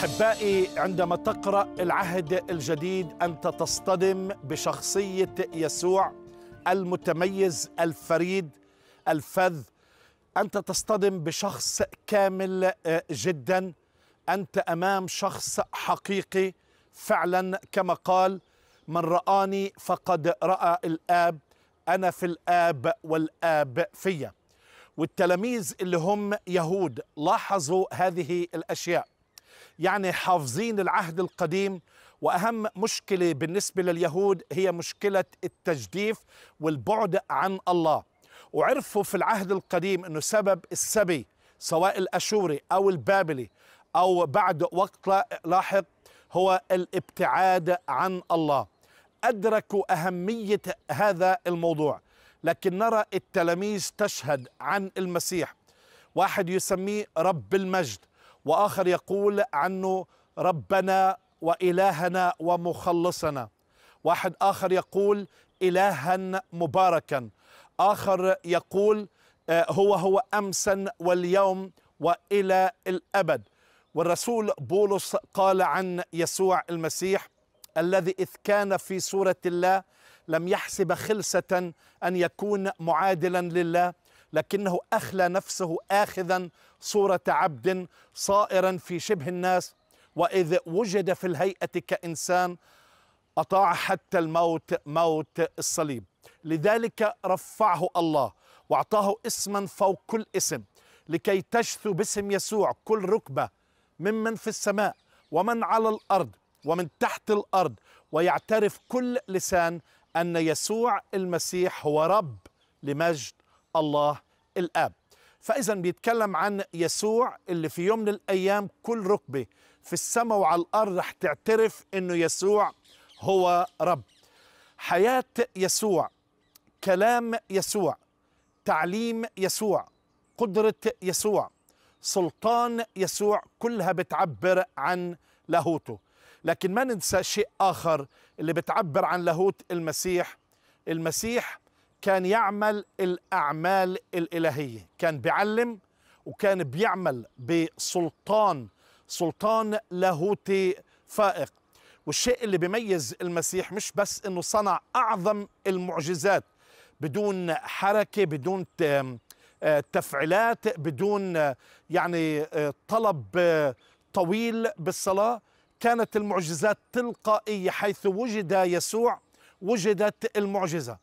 احبائي عندما تقرا العهد الجديد انت تصطدم بشخصيه يسوع المتميز الفريد الفذ انت تصطدم بشخص كامل آه، جدا انت امام شخص حقيقي فعلا كما قال من راني فقد راى الاب انا في الاب والاب فيا والتلاميذ اللي هم يهود لاحظوا هذه الاشياء يعني حافظين العهد القديم واهم مشكله بالنسبه لليهود هي مشكله التجديف والبعد عن الله وعرفوا في العهد القديم انه سبب السبي سواء الاشوري او البابلي او بعد وقت لاحق هو الابتعاد عن الله ادركوا اهميه هذا الموضوع لكن نرى التلاميذ تشهد عن المسيح واحد يسميه رب المجد واخر يقول عنه ربنا والهنا ومخلصنا واحد اخر يقول الها مباركا اخر يقول آه، هو هو امسا واليوم والى الابد والرسول بولس قال عن يسوع المسيح الذي اذ كان في صوره الله لم يحسب خلسه ان يكون معادلا لله لكنه أخلى نفسه آخذا صورة عبد صائرا في شبه الناس وإذ وجد في الهيئة كإنسان أطاع حتى الموت موت الصليب لذلك رفعه الله وأعطاه اسما فوق كل اسم لكي تشثو باسم يسوع كل ركبة ممن في السماء ومن على الأرض ومن تحت الأرض ويعترف كل لسان أن يسوع المسيح هو رب لمجد الله الآب فإذا بيتكلم عن يسوع اللي في يوم من الأيام كل ركبة في السماء وعلى الأرض رح تعترف إنه يسوع هو رب حياة يسوع كلام يسوع تعليم يسوع قدرة يسوع سلطان يسوع كلها بتعبر عن لاهوته لكن ما ننسى شيء آخر اللي بتعبر عن لاهوت المسيح المسيح كان يعمل الأعمال الإلهية كان بيعلم وكان بيعمل بسلطان سلطان لاهوتي فائق والشيء اللي بيميز المسيح مش بس انه صنع اعظم المعجزات بدون حركه بدون آه، تفعيلات بدون آه، يعني آه، طلب طويل بالصلاه كانت المعجزات تلقائيه حيث وجد يسوع وجدت المعجزه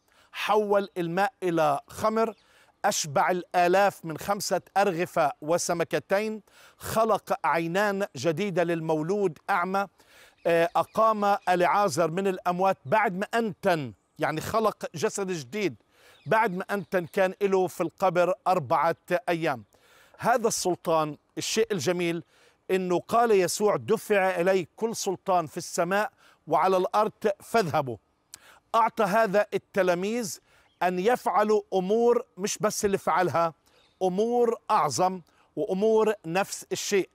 حول الماء إلى خمر أشبع الآلاف من خمسة أرغفة وسمكتين خلق عينان جديدة للمولود أعمى آه، أقام العازر من الأموات بعد ما أنتن يعني خلق جسد جديد بعد ما أنتن كان له في القبر أربعة أيام هذا السلطان الشيء الجميل أنه قال يسوع دفع إلي كل سلطان في السماء وعلى الأرض فاذهبوا أعطى هذا التلاميذ أن يفعلوا أمور مش بس اللي فعلها أمور أعظم وأمور نفس الشيء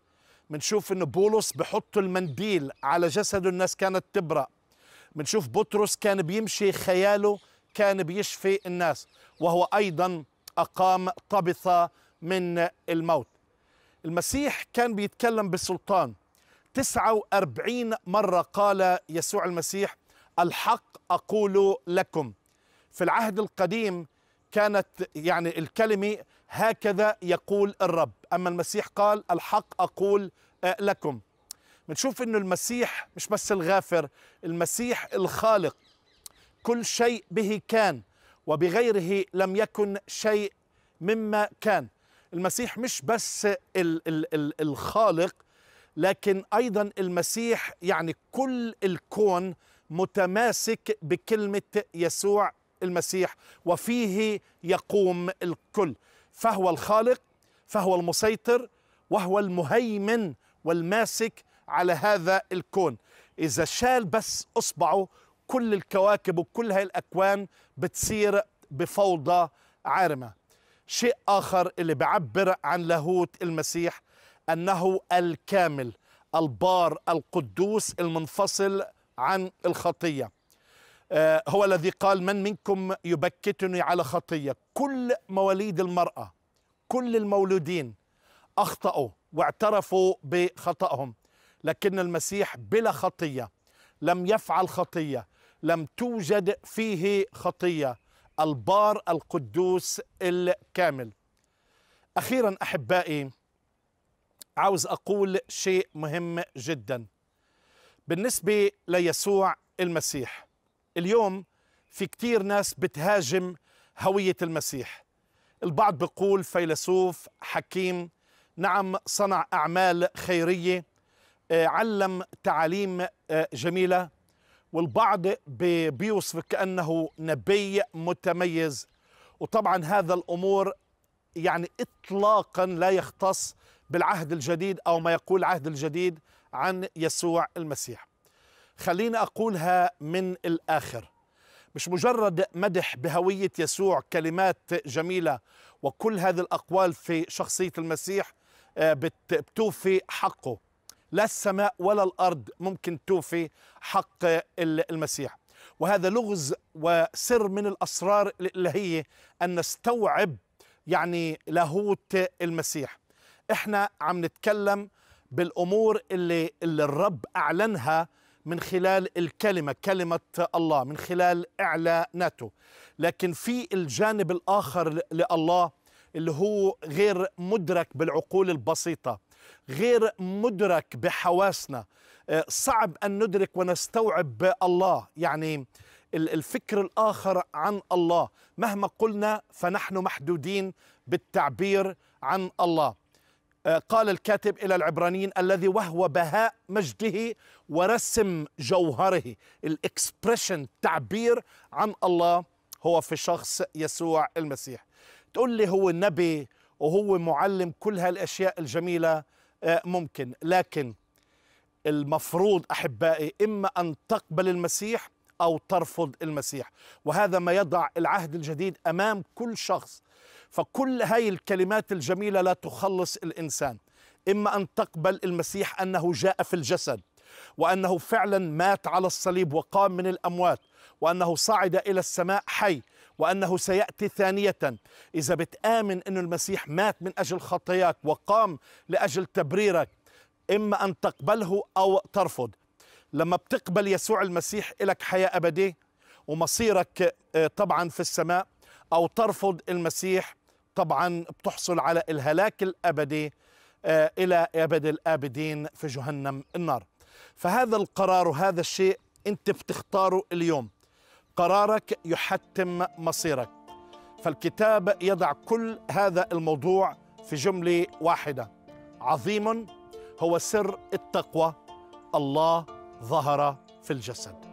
بنشوف أن بولس بحط المنديل على جسده الناس كانت تبرأ بنشوف بطرس كان بيمشي خياله كان بيشفي الناس وهو أيضا أقام طبثة من الموت المسيح كان بيتكلم بسلطان 49 مرة قال يسوع المسيح الحق اقول لكم في العهد القديم كانت يعني الكلمه هكذا يقول الرب اما المسيح قال الحق اقول لكم بنشوف انه المسيح مش بس الغافر المسيح الخالق كل شيء به كان وبغيره لم يكن شيء مما كان المسيح مش بس الـ الـ الـ الخالق لكن ايضا المسيح يعني كل الكون متماسك بكلمه يسوع المسيح وفيه يقوم الكل فهو الخالق فهو المسيطر وهو المهيمن والماسك على هذا الكون اذا شال بس اصبعه كل الكواكب وكل هاي الاكوان بتصير بفوضى عارمه شيء اخر اللي بعبر عن لاهوت المسيح انه الكامل البار القدوس المنفصل عن الخطية آه، هو الذي قال من منكم يبكتني على خطية كل مواليد المرأة كل المولودين أخطأوا واعترفوا بخطأهم لكن المسيح بلا خطية لم يفعل خطية لم توجد فيه خطية البار القدوس الكامل أخيرا أحبائي عاوز أقول شيء مهم جداً بالنسبة ليسوع المسيح اليوم في كتير ناس بتهاجم هوية المسيح البعض بيقول فيلسوف حكيم نعم صنع أعمال خيرية آه، علم تعاليم آه، جميلة والبعض بيوصف كأنه نبي متميز وطبعا هذا الأمور يعني إطلاقا لا يختص بالعهد الجديد أو ما يقول العهد الجديد عن يسوع المسيح خليني اقولها من الاخر مش مجرد مدح بهويه يسوع كلمات جميله وكل هذه الاقوال في شخصيه المسيح آه، بتوفي حقه لا السماء ولا الارض ممكن توفي حق المسيح وهذا لغز وسر من الاسرار الالهيه ان نستوعب يعني لاهوت المسيح احنا عم نتكلم بالامور اللي اللي الرب اعلنها من خلال الكلمه كلمه الله من خلال اعلاناته لكن في الجانب الاخر لله اللي هو غير مدرك بالعقول البسيطه غير مدرك بحواسنا آه، صعب ان ندرك ونستوعب الله يعني الفكر الاخر عن الله مهما قلنا فنحن محدودين بالتعبير عن الله آه، قال الكاتب إلى العبرانيين الذي وهو بهاء مجده ورسم جوهره الإكسبريشن تعبير عن الله هو في شخص يسوع المسيح تقول لي هو نبي وهو معلم كل هالأشياء الجميلة آه، ممكن لكن المفروض أحبائي إما أن تقبل المسيح أو ترفض المسيح وهذا ما يضع العهد الجديد أمام كل شخص فكل هاي الكلمات الجميلة لا تخلص الإنسان إما أن تقبل المسيح أنه جاء في الجسد وأنه فعلا مات على الصليب وقام من الأموات وأنه صعد إلى السماء حي وأنه سيأتي ثانية إذا بتآمن أن المسيح مات من أجل خطاياك وقام لأجل تبريرك إما أن تقبله أو ترفض لما بتقبل يسوع المسيح لك حياة أبدية ومصيرك آه، طبعا في السماء أو ترفض المسيح طبعا بتحصل على الهلاك الأبدي آه، إلى أبد الآبدين في جهنم النار فهذا القرار وهذا الشيء أنت بتختاره اليوم قرارك يحتم مصيرك فالكتاب يضع كل هذا الموضوع في جملة واحدة عظيم هو سر التقوى الله ظهر في الجسد